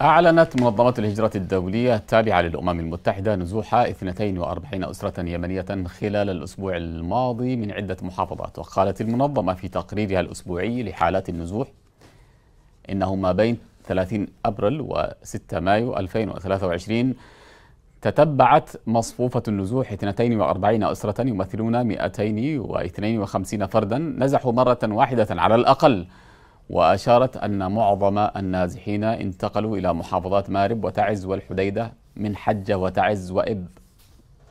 أعلنت منظمة الهجرة الدولية التابعة للأمم المتحدة نزوح 42 أسرة يمنية خلال الأسبوع الماضي من عدة محافظات وقالت المنظمة في تقريرها الأسبوعي لحالات النزوح إنه ما بين 30 أبريل و6 مايو 2023 تتبعت مصفوفة النزوح 42 أسرة يمثلون 252 فردا نزحوا مرة واحدة على الأقل وأشارت أن معظم النازحين انتقلوا إلى محافظات مارب وتعز والحديدة من حجة وتعز وإب